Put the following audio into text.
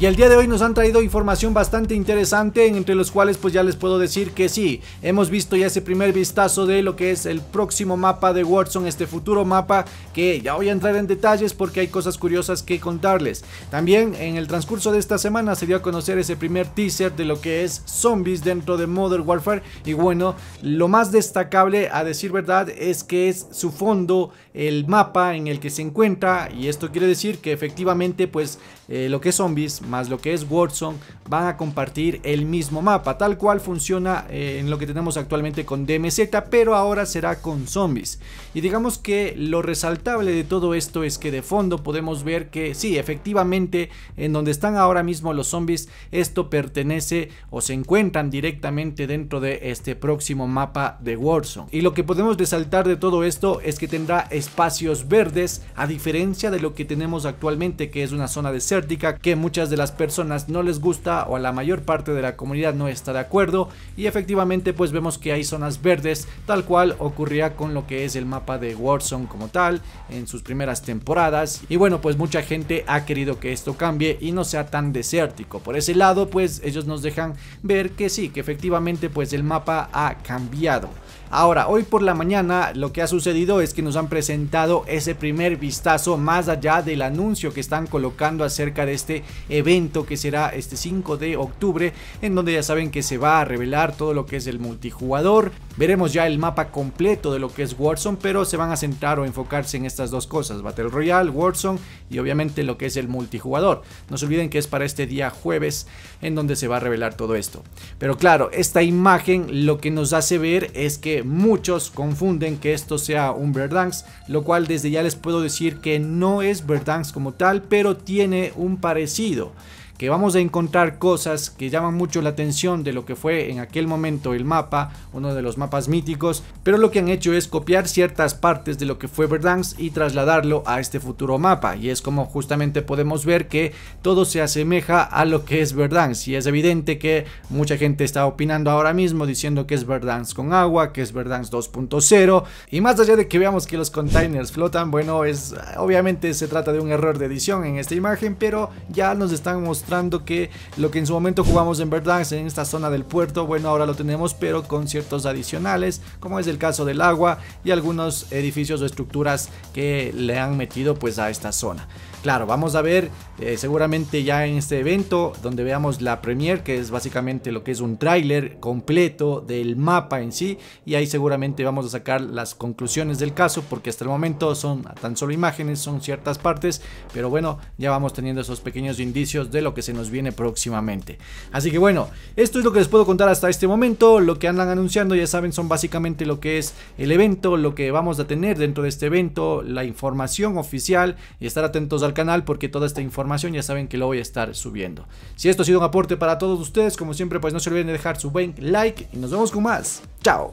Y el día de hoy nos han traído información bastante interesante, entre los cuales pues ya les puedo decir que sí, hemos visto ya ese primer vistazo de lo que es el próximo mapa de Warzone, este futuro mapa que ya voy a entrar en detalles porque hay cosas curiosas que contarles. También en el transcurso de esta semana se dio a conocer ese primer teaser de lo que es zombies dentro de Modern Warfare y bueno, lo más destacable a decir verdad es que es su fondo, el mapa en el que se encuentra y esto quiere decir que efectivamente pues eh, lo que es zombies más lo que es Warzone van a compartir el mismo mapa, tal cual funciona eh, en lo que tenemos actualmente con DMZ, pero ahora será con zombies. Y digamos que lo resaltable de todo esto es que de fondo podemos ver que sí, efectivamente, en donde están ahora mismo los zombies, esto pertenece o se encuentran directamente dentro de este próximo mapa de Warzone. Y lo que podemos resaltar de todo esto es que tendrá espacios verdes, a diferencia de lo que tenemos actualmente, que es una zona desértica que muchas de las personas no les gusta o a la mayor parte de la comunidad no está de acuerdo y efectivamente pues vemos que hay zonas verdes tal cual ocurría con lo que es el mapa de Warzone como tal en sus primeras temporadas y bueno pues mucha gente ha querido que esto cambie y no sea tan desértico por ese lado pues ellos nos dejan ver que sí que efectivamente pues el mapa ha cambiado Ahora, hoy por la mañana lo que ha sucedido es que nos han presentado ese primer vistazo más allá del anuncio que están colocando acerca de este evento que será este 5 de octubre, en donde ya saben que se va a revelar todo lo que es el multijugador, Veremos ya el mapa completo de lo que es Warzone, pero se van a centrar o enfocarse en estas dos cosas, Battle Royale, Warzone y obviamente lo que es el multijugador. No se olviden que es para este día jueves en donde se va a revelar todo esto. Pero claro, esta imagen lo que nos hace ver es que muchos confunden que esto sea un Verdansk, lo cual desde ya les puedo decir que no es Verdansk como tal, pero tiene un parecido que vamos a encontrar cosas que llaman mucho la atención de lo que fue en aquel momento el mapa, uno de los mapas míticos, pero lo que han hecho es copiar ciertas partes de lo que fue Verdansk y trasladarlo a este futuro mapa, y es como justamente podemos ver que todo se asemeja a lo que es Verdansk, y es evidente que mucha gente está opinando ahora mismo diciendo que es Verdansk con agua, que es Verdansk 2.0, y más allá de que veamos que los containers flotan, bueno, es obviamente se trata de un error de edición en esta imagen, pero ya nos estamos mostrando que lo que en su momento jugamos en verdad en esta zona del puerto, bueno, ahora lo tenemos, pero con ciertos adicionales, como es el caso del agua y algunos edificios o estructuras que le han metido pues a esta zona. Claro, vamos a ver eh, seguramente ya en este evento donde veamos la premiere que es básicamente lo que es un tráiler completo del mapa en sí y ahí seguramente vamos a sacar las conclusiones del caso porque hasta el momento son tan solo imágenes, son ciertas partes pero bueno ya vamos teniendo esos pequeños indicios de lo que se nos viene próximamente así que bueno esto es lo que les puedo contar hasta este momento lo que andan anunciando ya saben son básicamente lo que es el evento lo que vamos a tener dentro de este evento la información oficial y estar atentos al canal porque toda esta información ya saben que lo voy a estar subiendo. Si esto ha sido un aporte para todos ustedes, como siempre, pues no se olviden de dejar su buen like y nos vemos con más. Chao.